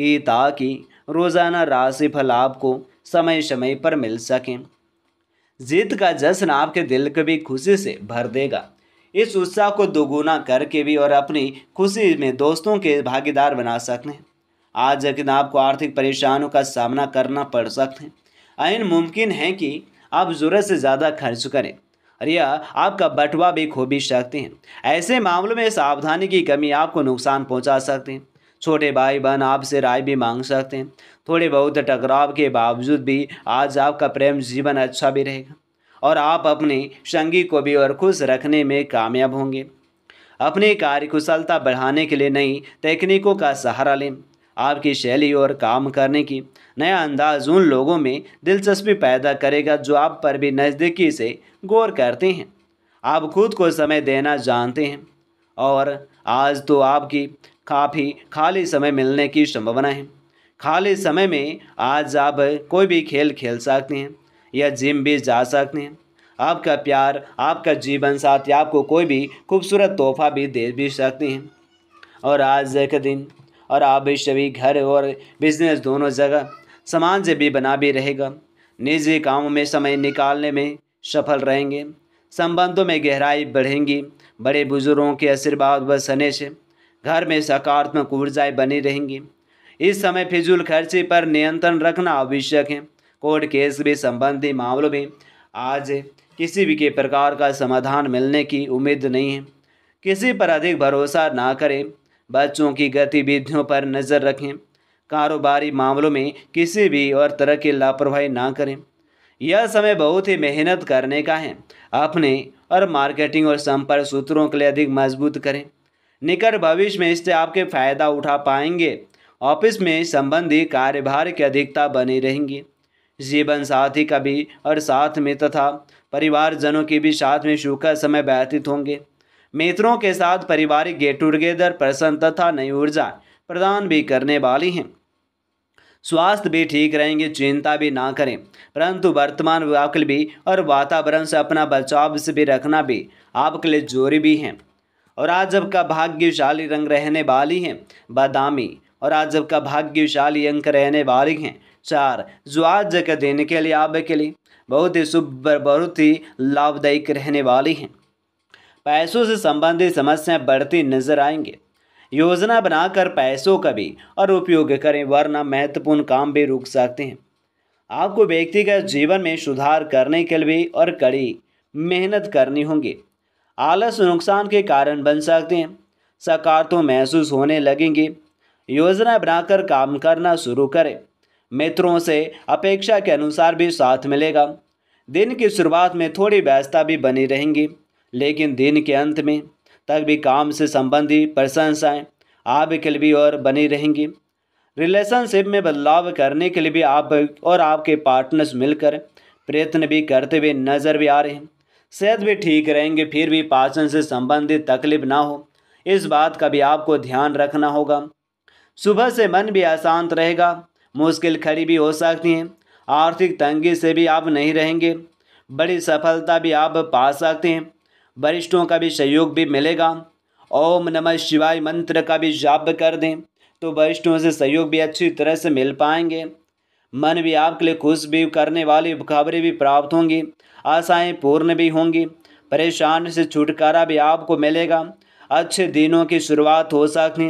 कि ताकि रोज़ाना राशि फल आपको समय समय पर मिल सकें जीत का जश्न आपके दिल को भी खुशी से भर देगा इस उत्साह को दोगुना करके भी और अपनी खुशी में दोस्तों के भागीदार बना सकते हैं आज लेकिन आपको आर्थिक परेशानियों का सामना करना पड़ सकते हैं इन मुमकिन है कि आप ज़रूरत से ज़्यादा खर्च करें और यह आपका बटवा भी खो भी सकते हैं ऐसे मामलों में सावधानी की कमी आपको नुकसान पहुंचा सकते हैं छोटे भाई बहन आपसे राय भी मांग सकते हैं थोड़े बहुत टकराव के बावजूद भी आज आपका प्रेम जीवन अच्छा भी रहेगा और आप अपने संगी को भी और खुश रखने में कामयाब होंगे अपने कार्य कुशलता बढ़ाने के लिए नई तकनीकों का सहारा लें आपकी शैली और काम करने की नया अंदाज उन लोगों में दिलचस्पी पैदा करेगा जो आप पर भी नज़दीकी से गौर करते हैं आप खुद को समय देना जानते हैं और आज तो आपकी काफ़ी खाली समय मिलने की संभावना है खाली समय में आज आप कोई भी खेल खेल सकते हैं या जिम भी जा सकते हैं आपका प्यार आपका जीवन साथी आपको कोई भी खूबसूरत तोहफा भी दे भी सकते हैं और आज एक दिन और आप सभी घर और बिजनेस दोनों जगह सामान से भी बना भी रहेगा निजी कामों में समय निकालने में सफल रहेंगे संबंधों में गहराई बढ़ेंगी बड़े बुजुर्गों के आशीर्वाद व सने से घर में सकारात्मक ऊर्जाएं बनी रहेंगी इस समय फिजूल खर्ची पर नियंत्रण रखना आवश्यक है कोर्ट केस भी संबंधी मामलों में आज किसी भी के प्रकार का समाधान मिलने की उम्मीद नहीं है किसी पर अधिक भरोसा ना करें बच्चों की गतिविधियों पर नज़र रखें कारोबारी मामलों में किसी भी और तरह की लापरवाही ना करें यह समय बहुत ही मेहनत करने का है अपने और मार्केटिंग और संपर्क सूत्रों के लिए अधिक मजबूत करें निकट भविष्य में इससे आपके फायदा उठा पाएंगे ऑफिस में संबंधी कार्यभार की अधिकता बनी रहेंगी जीवन साथी का भी और साथ में तथा परिवारजनों के भी साथ में शुक्र समय व्यतीत होंगे मित्रों के साथ पारिवारिक गेट टुगेदर प्रसन्न तथा नई ऊर्जा प्रदान भी करने वाली हैं स्वास्थ्य भी ठीक रहेंगे चिंता भी ना करें परंतु वर्तमान वाकल भी और वातावरण से अपना बचाव से भी रखना भी आपके लिए जोरी भी हैं और आज का भाग्यशाली रंग रहने वाली हैं बादामी और आज का भाग्यशाली अंक रहने वाली हैं चार जो आज जगह देने के लिए आप के लिए बहुत ही शुभ बहुत ही लाभदायक रहने वाली हैं पैसों से संबंधित समस्याएं बढ़ती नजर आएंगे योजना बनाकर पैसों का भी और उपयोग करें वरना महत्वपूर्ण काम भी रुक सकते हैं आपको व्यक्तिगत जीवन में सुधार करने के लिए और कड़ी मेहनत करनी होगी आलस नुकसान के कारण बन सकते हैं सकार तो महसूस होने लगेंगे योजना बनाकर काम करना शुरू करें मित्रों से अपेक्षा के अनुसार भी साथ मिलेगा दिन की शुरुआत में थोड़ी व्यस्तता भी बनी रहेंगी लेकिन दिन के अंत में तक भी काम से संबंधी प्रशंसाएँ आप के लिए भी और बनी रहेंगी रिलेशनशिप में बदलाव करने के लिए भी आप और आपके पार्टनर्स मिलकर प्रयत्न भी करते हुए नज़र भी आ रहे हैं सेहत भी ठीक रहेंगे फिर भी पाचन से संबंधित तकलीफ ना हो इस बात का भी आपको ध्यान रखना होगा सुबह से मन भी अशांत रहेगा मुश्किल खड़ी भी हो सकती हैं आर्थिक तंगी से भी आप नहीं रहेंगे बड़ी सफलता भी आप पा सकते हैं वरिष्ठों का भी सहयोग भी मिलेगा ओम नमः शिवाय मंत्र का भी जाप कर दें तो वरिष्ठों से सहयोग भी अच्छी तरह से मिल पाएंगे मन भी आपके लिए खुश भी करने वाली खबरें भी प्राप्त होंगी आशाएं पूर्ण भी होंगी परेशान से छुटकारा भी आपको मिलेगा अच्छे दिनों की शुरुआत हो सकती